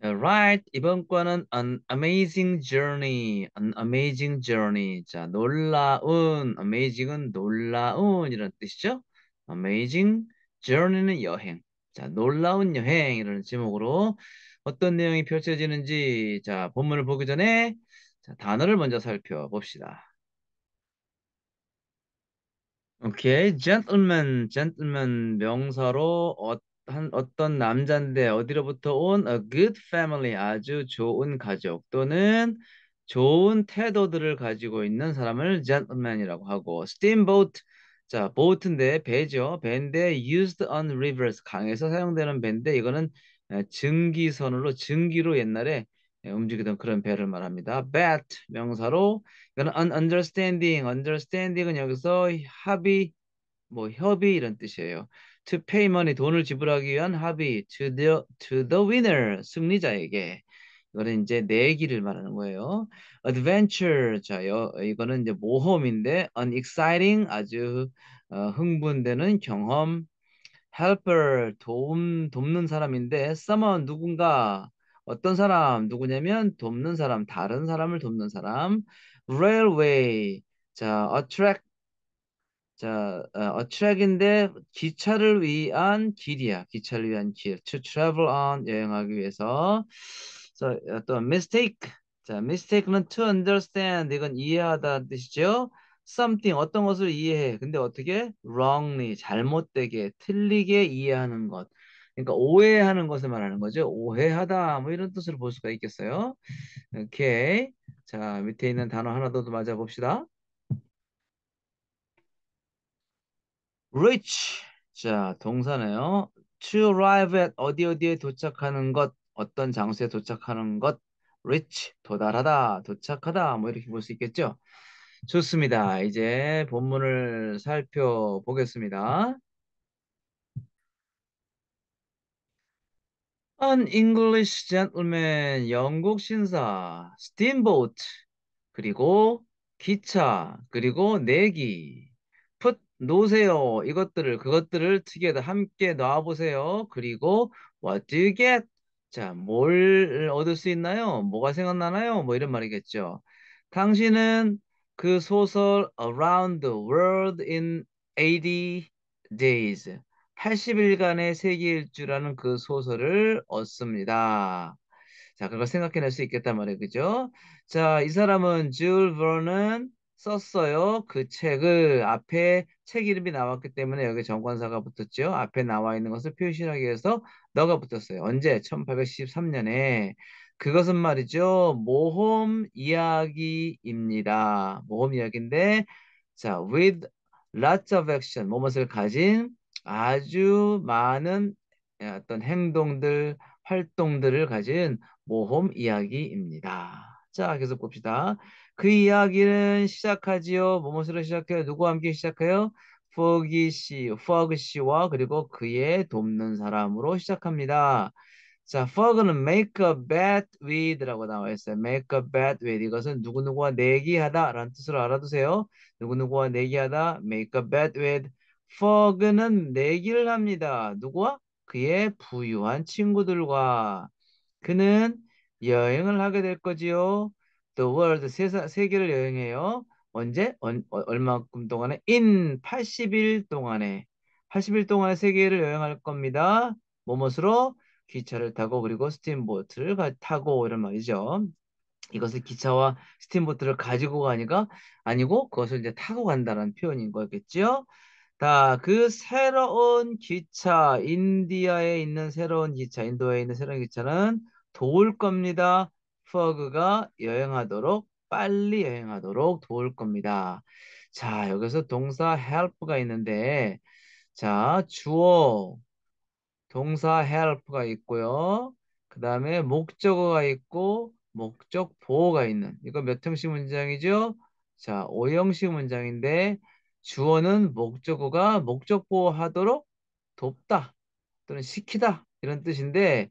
Right, 이번 과는 an amazing journey, an amazing journey. 자, 놀라운, amazing은 놀라운 이런 뜻이죠. amazing journey는 여행. 자, 놀라운 여행 이런 제목으로 어떤 내용이 펼쳐지는지 자, 본문을 보기 전에 자, 단어를 먼저 살펴봅시다. 오케이, okay, gentleman, gentleman 명사로 한 어떤 남자인데 어디로부터 온 a good family 아주 좋은 가족 또는 좋은 태도들을 가지고 있는 사람을 gentleman이라고 하고 steamboat 자 보트인데 배죠 배인데 used on rivers 강에서 사용되는 배인데 이거는 증기선으로 증기로 옛날에 움직이던 그런 배를 말합니다. bet 명사로 이거는 un understanding understanding은 여기서 합의 뭐 협의 이런 뜻이에요. to pay money 돈을 지불하기 위한 합의 to the to the winner 승리자에게 이거는 이제 내기를 말하는 거예요. adventure 자 여, 이거는 이제 모험인데 an exciting 아주 어, 흥분되는 경험 helper 도움 돕는 사람인데 someone 누군가 어떤 사람 누구냐면 돕는 사람 다른 사람을 돕는 사람 railway 자 attract 자, 어, a track인데 기차를 위한 길이야. 기차를 위한 길. To travel on 여행하기 위해서. 자, 어, 또 mistake. 자, mistake는 to understand 이건 이해하다는 뜻이죠. something 어떤 것을 이해해. 근데 어떻게 wrongly 잘못되게 틀리게 이해하는 것. 그러니까 오해하는 것을 말하는 거죠. 오해하다 뭐 이런 뜻으로 볼 수가 있겠어요. 오케이. 자 밑에 있는 단어 하나 더 맞아 봅시다. reach 자 동사네요. to arrive at 어디 어디에 도착하는 것 어떤 장소에 도착하는 것 reach 도달하다 도착하다 뭐 이렇게 볼 수 있겠죠. 좋습니다. 이제 본문을 살펴보겠습니다. An English gentleman, 영국 신사, steamboat, 그리고 기차, 그리고 내기. 놓으세요. 이것들을 그것들을 특이하다 함께 놔보세요. 그리고 what do you get? 자, 뭘 얻을 수 있나요? 뭐가 생각나나요? 뭐 이런 말이겠죠. 당신은 그 소설 Around the World in 80 Days 80일간의 세계 일주라는 그 소설을 얻습니다. 자, 그걸 생각해낼 수 있겠단 말이에요. 그죠? 자, 이 사람은 줄 버는 썼어요. 그 책을 앞에 책 이름이 나왔기 때문에 여기 정관사가 붙었죠. 앞에 나와 있는 것을 표시하기 위해서 너가 붙었어요. 언제? 1 8 1 3년에 그것은 말이죠. 모험 이야기입니다. 모험 이야기인데 자, with lots of action, 무엇을 가진 아주 많은 예, 어떤 행동들, 활동들을 가진 모험 이야기입니다. 자, 계속 봅시다. 그 이야기는 시작하지요. 무엇으로 시작해요? 누구와 함께 시작해요? 포기 씨, 퍼그 씨와 그리고 그의 돕는 사람으로 시작합니다. 자, f o 는 make a bet with라고 나와 있어요. make a bet with 이것은 누구누구와 내기하다라는 뜻으로 알아두세요. 누구누구와 내기하다 make a bet with f o 는 내기를 합니다. 누구와? 그의 부유한 친구들과 그는 여행을 하게 될 거지요. the world 세사, 세계를 여행해요. 언제? 언, 어, 얼마큼 동안에? in 80일 동안에 80일 동안 에 세계를 여행할 겁니다. 무엇으로? 기차를 타고 그리고 스팀보트를 타고 이런 말이죠. 이것을 기차와 스팀보트를 가지고 가니까 아니고 그것을 이제 타고 간다는 표현인 거겠지요. 자, 그 새로운 기차, 인디아에 있는 새로운 기차, 인도에 있는 새로운 기차는 도울 겁니다. 푸어그가 여행하도록 빨리 여행하도록 도울 겁니다. 자, 여기서 동사 help가 있는데 자, 주어 동사 help가 있고요. 그다음에 목적어가 있고 목적 보호가 있는 이거 몇 형식 문장이죠? 자, 5형식 문장인데 주어는 목적어가 목적 보호하도록 돕다 또는 시키다 이런 뜻인데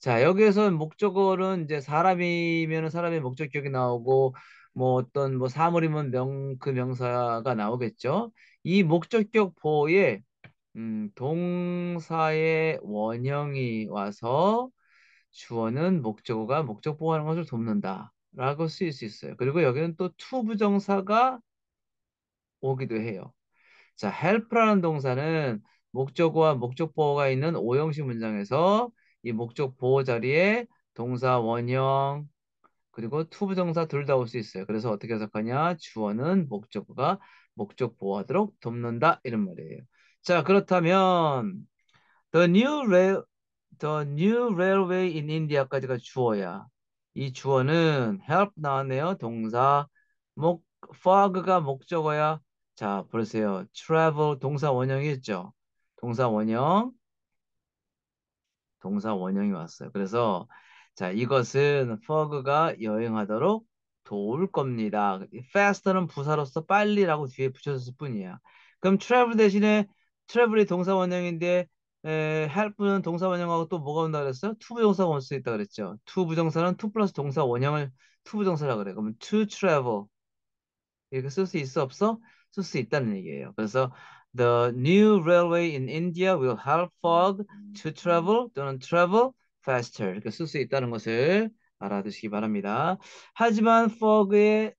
자, 여기에서 목적어는 이제 사람이면 사람의 목적 격이 나오고 뭐 어떤 뭐 사물이면 명 그 명사가 나오겠죠. 이 목적 격 보호에 음, 동사의 원형이 와서 주어는 목적어가 목적 보호하는 것을 돕는다라고 쓰일 수 있어요. 그리고 여기는 또투 부정사가 오기도 해요. 자, help라는 동사는 목적어와 목적 보호가 있는 오형식 문장에서 이 목적 보호 자리에 동사 원형 그리고 투부정사 둘 다 올 수 있어요. 그래서 어떻게 해석하냐? 주어는 목적과 목적 보호하도록 돕는다 이런 말이에요. 자 그렇다면 the new rail the new railway in India까지가 주어야. 이 주어는 help 나왔네요. 동사 목 fog가 목적어야. 자 보세요. travel 동사 원형이 있죠. 동사 원형 동사 원형이 왔어요. 그래서 자 이것은 퍼그가 여행하도록 도울 겁니다. faster는 부사로서 빨리라고 뒤에 붙여졌을 뿐이야. 그럼 travel 대신에 travel이 동사 원형인데 에, help는 동사 원형하고 또 뭐가 온다 그랬어투 부정사 가올수 있다 그랬죠. 투 부정사는 투 플러스 동사 원형을 투 부정사라 그래. 그러면 to travel 이렇게 쓸 수 있어 없어? 쓸 수 있다는 얘기예요. 그래서 The new railway in India will help fog to travel 또는 travel faster 이렇게 쓸수 있다는 것을 알아두시기 바랍니다. 하지만 fog의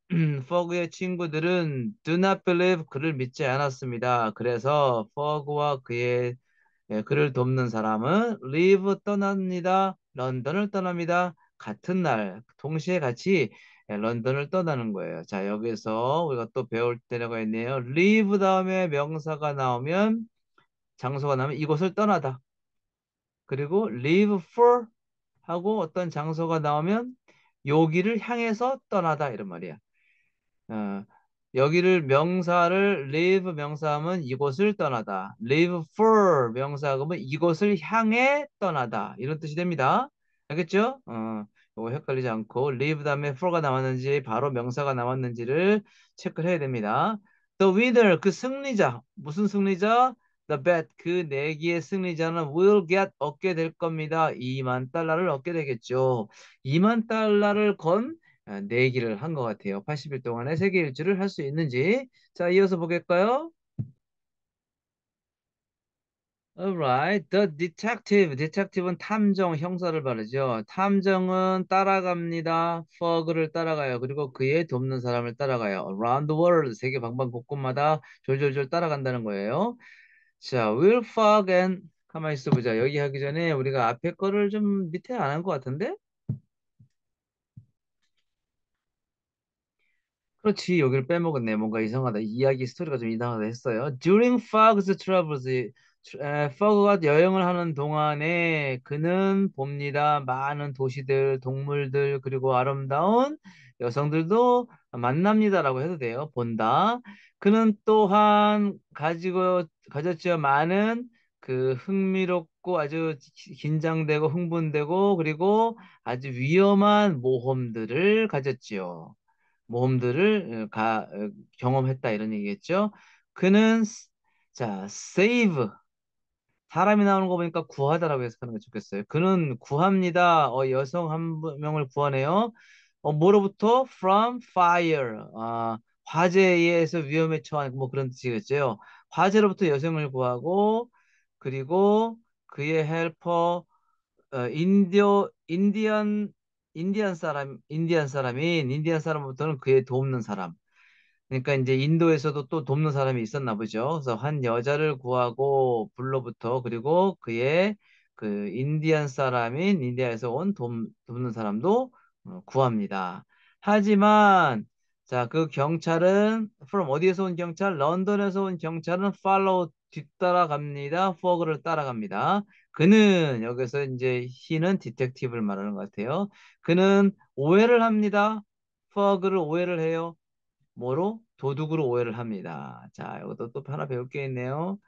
fog의 친구들은 do not believe 그를 믿지 않았습니다. 그래서 fog와 그의 예, 그를 돕는 사람은 leave 떠납니다. 런던을 떠납니다. 같은 날 동시에 같이 네, 런던을 떠나는 거예요. 자, 여기서 우리가 또 배울 때가 있네요. leave 그 다음에 명사가 나오면 장소가 나오면 이곳을 떠나다. 그리고 leave for 하고 어떤 장소가 나오면 여기를 향해서 떠나다 이런 말이야. 어, 여기를 명사를 leave 명사하면 이곳을 떠나다. leave for 명사하면 이곳을 향해 떠나다. 이런 뜻이 됩니다. 알겠죠? 어. 이거 헷갈리지 않고 live 다음에 for가 나왔는지 바로 명사가 나왔는지를 체크를 해야 됩니다. The winner 그 승리자 무슨 승리자? The bet 그 내기의 승리자는 will get 얻게 될 겁니다. 2만 달러를 얻게 되겠죠. 2만 달러를 건 아, 내기를 한 것 같아요. 80일 동안의 세계 일주를 할 수 있는지 자 이어서 보겠까요? Alright. The detective. d e t e c t i v e 은 탐정, 형사를 바르죠. 탐정은 따라갑니다. Fog를 따라가요. 그리고 그의 돕는 사람을 따라가요. Around the world. 세계 방방 곳곳마다 졸졸졸 따라간다는 거예요. 자, will fog and 가만히 있어 보자. 여기 하기 전에 우리가 앞에 거를 좀 밑에 안 한 것 같은데? 그렇지 여기를 빼먹었네 뭔가 이상하다 이야기 스토리가 좀 이상하다 했어요 during fog's travels 퍼그가 여행을 하는 동안에 그는 봅니다. 많은 도시들, 동물들, 그리고 아름다운 여성들도 만납니다라고 해도 돼요. 본다. 그는 또한 가지고 가졌죠. 많은 그 흥미롭고 아주 긴장되고 흥분되고 그리고 아주 위험한 모험들을 가졌지요. 모험들을 어, 가, 어, 경험했다 이런 얘기겠죠. 그는 자, save 사람이 나오는 거 보니까 구하다라고 해석하는 게 좋겠어요. 그는 구합니다. 어, 여성 한 명을 구하네요. 어, 뭐로부터? From fire. 아, 화재에서 위험에 처한 뭐 그런 뜻이겠죠. 화재로부터 여성을 구하고 그리고 그의 헬퍼 어, 인디오 인디언 인디안 사람 인디언 사람인 인디언 사람부터는 그의 돕는 사람 그러니까 이제 인도에서도 또 돕는 사람이 있었나 보죠. 그래서 한 여자를 구하고 불로부터 그리고 그의 그 인디안 사람인 인디아에서 온 돕, 돕는 사람도 어, 구합니다. 하지만 자, 그 경찰은 from 어디에서 온 경찰? 런던에서 온 경찰은 follow 뒤따라갑니다. fog를 따라갑니다. 그는 여기서 이제 he는 디텍티브를 말하는 것 같아요. 그는 오해를 합니다. fog를 오해를 해요. 뭐로? 도둑으로 오해를 합니다. 자, 이것도 또 하나 배울 게 있네요.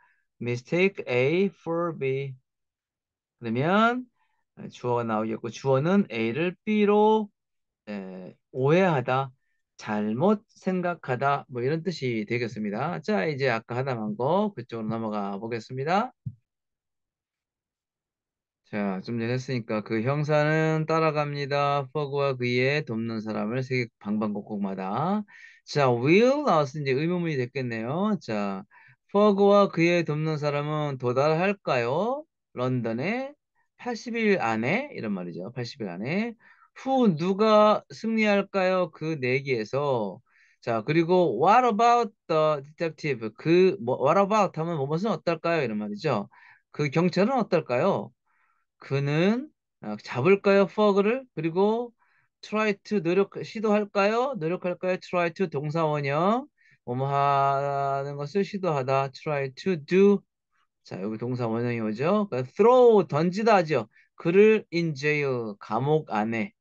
mistake A for B. 그러면 주어가 나오겠고 주어는 A를 B로 에, 오해하다, 잘못 생각하다 뭐 이런 뜻이 되겠습니다. 자, 이제 아까 하나만 거 그쪽으로 넘어가 보겠습니다. 자, 좀 전에 했으니까 그 형사는 따라갑니다. 퍼그와 그의 돕는 사람을 세계 방방곡곡마다 자, will 나왔으니 의문문이 됐겠네요. 자, 퍼그와 그의 돕는 사람은 도달할까요? 런던에 80일 안에 이런 말이죠. 80일 안에 후 누가 승리할까요? 그 내기에서 자 그리고 what about the detective 그 뭐, what about 하면 뭐, 무엇은 어떨까요? 이런 말이죠. 그 경찰은 어떨까요? 그는 아, 잡을까요? 퍼그를 그리고 try to 노력 시도할까요? 노력할까요? try to 동사원형 뭐뭐 하는 것을 시도하다 try to do 자 여기 동사원형이 오죠 그러니까 throw 던지다죠 그를 in jail 감옥 안에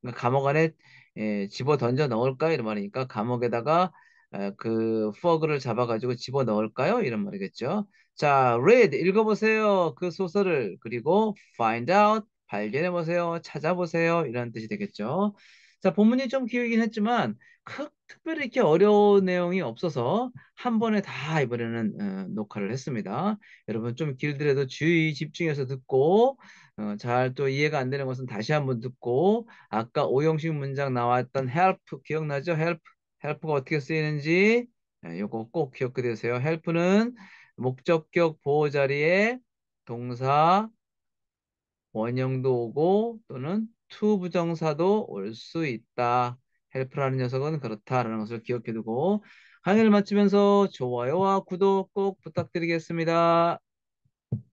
그러니까 감옥 안에 예, 집어 던져 넣을까 이런 말이니까 감옥에다가 에, 그 퍼그를 잡아가지고 집어 넣을까요 이런 말이겠죠 자 read 읽어보세요 그 소설을 그리고 find out 발견해 보세요, 찾아보세요 이런 뜻이 되겠죠. 자, 본문이 좀 길긴 했지만 크, 특별히 이렇게 어려운 내용이 없어서 한 번에 다 이번에는 어, 녹화를 했습니다. 여러분 좀 길더라도 주의 집중해서 듣고 어, 잘또 이해가 안 되는 것은 다시 한번 듣고 아까 오형식 문장 나왔던 help 기억나죠? help help가 어떻게 쓰이는지 이거꼭 네, 기억해 두세요. help는 목적격 보호 자리에 동사 원형도 오고 또는 to 부정사도 올 수 있다. 헬프라는 녀석은 그렇다라는 것을 기억해두고 강의를 마치면서 좋아요와 구독 꼭 부탁드리겠습니다.